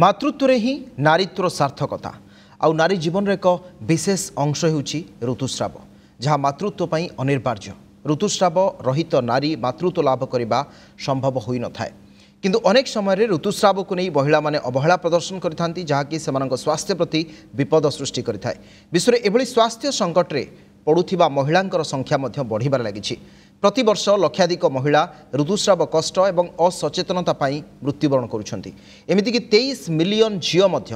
ମାତୃତ୍ୱରେ ହିଁ ନାରୀତ୍ୱର ସାର୍ଥକତା ଆଉ ନାରୀ ଜୀବନର ଏକ ବିଶେଷ ଅଂଶ ହେଉଛି ଋତୁସ୍ରାବ ଯାହା ମାତୃତ୍ୱ ପାଇଁ ଅନିବାର୍ଯ୍ୟ ଋତୁସ୍ରାବ ରହିତ ନାରୀ ମାତୃତ୍ୱ ଲାଭ କରିବା ସମ୍ଭବ ହୋଇନଥାଏ କିନ୍ତୁ ଅନେକ ସମୟରେ ଋତୁସ୍ରାବକୁ ନେଇ ମହିଳାମାନେ ଅବହେଳା ପ୍ରଦର୍ଶନ କରିଥାନ୍ତି ଯାହାକି ସେମାନଙ୍କ ସ୍ୱାସ୍ଥ୍ୟ ପ୍ରତି ବିପଦ ସୃଷ୍ଟି କରିଥାଏ ବିଶ୍ୱରେ ଏଭଳି ସ୍ୱାସ୍ଥ୍ୟ ସଙ୍କଟରେ ପଡ଼ୁଥିବା ମହିଳାଙ୍କର ସଂଖ୍ୟା ମଧ୍ୟ ବଢ଼ିବାରେ ଲାଗିଛି ପ୍ରତିବର୍ଷ ଲକ୍ଷାଧିକ ମହିଳା ଋତୁସ୍ରାବ କଷ୍ଟ ଏବଂ ଅସଚେତନତା ପାଇଁ ମୃତ୍ୟୁବରଣ କରୁଛନ୍ତି ଏମିତିକି ତେଇଶ ମିଲିୟନ ଝିଅ ମଧ୍ୟ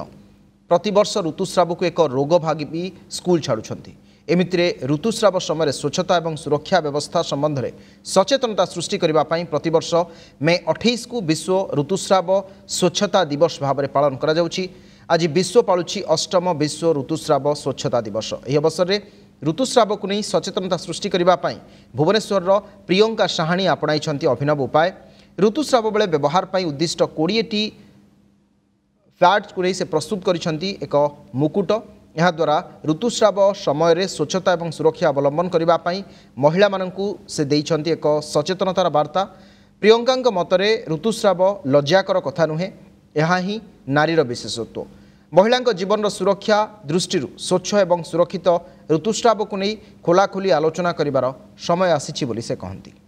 ପ୍ରତିବର୍ଷ ଋତୁସ୍ରାବକୁ ଏକ ରୋଗ ଭାବି ସ୍କୁଲ ଛାଡ଼ୁଛନ୍ତି ଏମିତିରେ ଋତୁସ୍ରାବ ସମୟରେ ସ୍ୱଚ୍ଛତା ଏବଂ ସୁରକ୍ଷା ବ୍ୟବସ୍ଥା ସମ୍ବନ୍ଧରେ ସଚେତନତା ସୃଷ୍ଟି କରିବା ପାଇଁ ପ୍ରତିବର୍ଷ ମେ ଅଠେଇଶକୁ ବିଶ୍ୱ ଋତୁସ୍ରାବ ସ୍ୱଚ୍ଛତା ଦିବସ ଭାବରେ ପାଳନ କରାଯାଉଛି ଆଜି ବିଶ୍ୱ ପାଳୁଛି ଅଷ୍ଟମ ବିଶ୍ୱ ଋତୁସ୍ରାବ ସ୍ୱଚ୍ଛତା ଦିବସ ଏହି ଅବସରରେ ঋতুস্রাবকু নিয়ে সচেতনতা সৃষ্টি করা ভুবনেশ্বরের প্রিয়ঙ্কা সাহানি আপনাইছেন অভিনব উপায় ঋতুস্রাব বেড়ে ব্যবহার পাই উদ্দিষ্ট কোড়িয়েটি ফ্যাটকু নিয়ে সে প্রস্তুত করেছেন এক মুকুট এদ্বারা ঋতুস্রাব সময় স্বচ্ছতা এবং সুরক্ষা অবলম্বন করা মহিলা মানুষ সে দিয়েছেন এক সচেতনতার বার্তা প্রিয়ঙ্কা মতরে ঋতুস্রাব লজ্জাকর কথা নুহে এহি নারীর বিশেষত্ব মহিলা জীবনর সুরক্ষা দৃষ্টি স্বচ্ছ এবং সুরক্ষিত ঋতুস্রাবক নিয়ে খোলাখোলি আলোচনা করার সময় আসিছে বলে সে কহতি